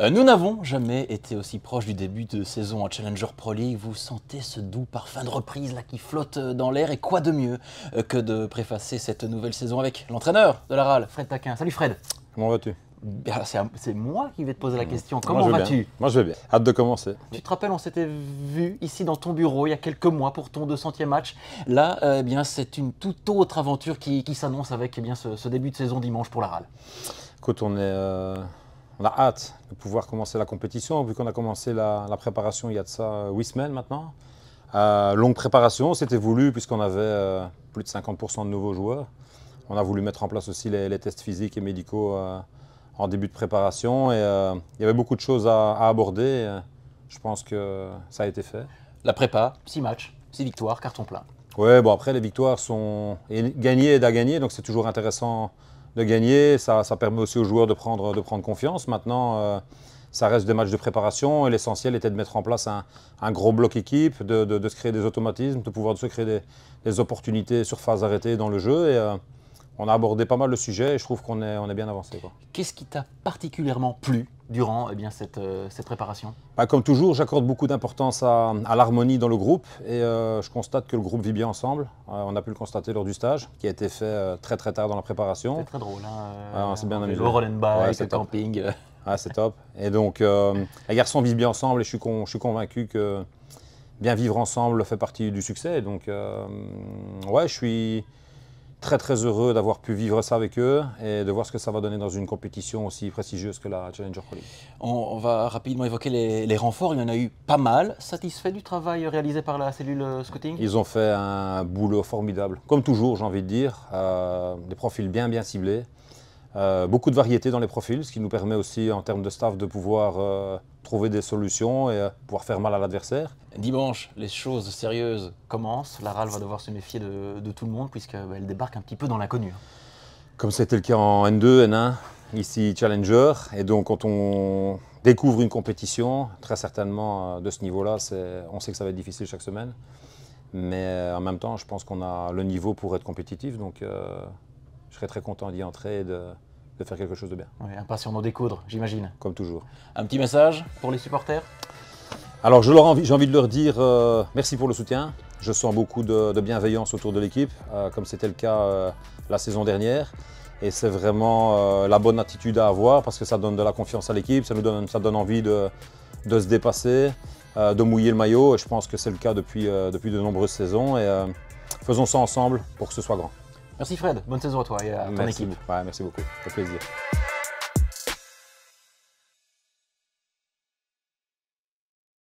Euh, nous n'avons jamais été aussi proche du début de saison en Challenger Pro League. Vous sentez ce doux parfum de reprise là qui flotte euh, dans l'air et quoi de mieux euh, que de préfacer cette nouvelle saison avec l'entraîneur de la RAL, Fred Taquin. Salut Fred. Comment vas-tu bah, c'est moi qui vais te poser la mmh. question. Comment vas-tu Moi, je vais bien. Hâte de commencer. Tu te rappelles, on s'était vu ici dans ton bureau il y a quelques mois pour ton 200e match. Là, eh bien, c'est une toute autre aventure qui, s'annonce avec eh bien, ce, début de saison dimanche pour la RAL. Écoute, on est, on a hâte de pouvoir commencer la compétition, vu qu'on a commencé la, préparation il y a de ça euh, huit semaines maintenant. Euh, longue préparation, c'était voulu puisqu'on avait euh, plus de 50% de nouveaux joueurs. On a voulu mettre en place aussi les, tests physiques et médicaux en début de préparation. Et, il y avait beaucoup de choses à, aborder. Je pense que ça a été fait. La prépa, six matchs, six victoires, carton plein. Oui, bon après les victoires sont gagnées et à gagner, donc c'est toujours intéressant de gagner. Ça, permet aussi aux joueurs de prendre, de prendre confiance. Maintenant, euh, ça reste des matchs de préparation et l'essentiel était de mettre en place un, gros bloc équipe, de, se créer des automatismes, de pouvoir se créer des, opportunités sur phase arrêtée dans le jeu. Et, euh, on a abordé pas mal le sujet et je trouve qu'on est, on est bien avancé. Qu'est-ce qui t'a particulièrement plu durant eh bien, cette, euh, cette préparation bah, Comme toujours, j'accorde beaucoup d'importance à, l'harmonie dans le groupe et euh, je constate que le groupe vit bien ensemble. Euh, on a pu le constater lors du stage qui a été fait très très tard dans la préparation. C'est très drôle. Hein, ah, c'est bien amusant. Le roll and bike, le camping. Ah, c'est top. Et donc, les garçons vivent bien ensemble et je suis, je suis convaincu que bien vivre ensemble fait partie du succès. Donc, ouais, je suis très très heureux d'avoir pu vivre ça avec eux et de voir ce que ça va donner dans une compétition aussi prestigieuse que la Challenger Pro League. On, va rapidement évoquer les, renforts, il y en a eu pas mal. Satisfait du travail réalisé par la cellule euh, scouting Ils ont fait un boulot formidable, comme toujours j'ai envie de dire, euh, des profils bien bien ciblés. Euh, beaucoup de variété dans les profils, ce qui nous permet aussi en termes de staff de pouvoir euh, trouver des solutions et euh, pouvoir faire mal à l'adversaire. Dimanche, les choses sérieuses commencent. La RAL va devoir se méfier de, tout le monde puisqu'elle bah, débarque un petit peu dans l'inconnu. Hein. Comme c'était le cas en N2, N1, ici Challenger. Et donc quand on découvre une compétition, très certainement de ce niveau-là, on sait que ça va être difficile chaque semaine. Mais en même temps, je pense qu'on a le niveau pour être compétitif. Donc je serais très content d'y entrer et de, faire quelque chose de bien. Oui, impatient d'en découdre, j'imagine. Comme toujours. Un petit message pour les supporters Alors, j'ai envie, de leur dire euh, merci pour le soutien. Je sens beaucoup de, bienveillance autour de l'équipe, euh, comme c'était le cas euh, la saison dernière. Et c'est vraiment la bonne attitude à avoir parce que ça donne de la confiance à l'équipe, ça nous donne, ça donne envie de, se dépasser, de mouiller le maillot. Et je pense que c'est le cas depuis, depuis de nombreuses saisons. Et faisons ça ensemble pour que ce soit grand. Merci Fred, bonne saison à toi et à ton équipe. merci beaucoup, au plaisir.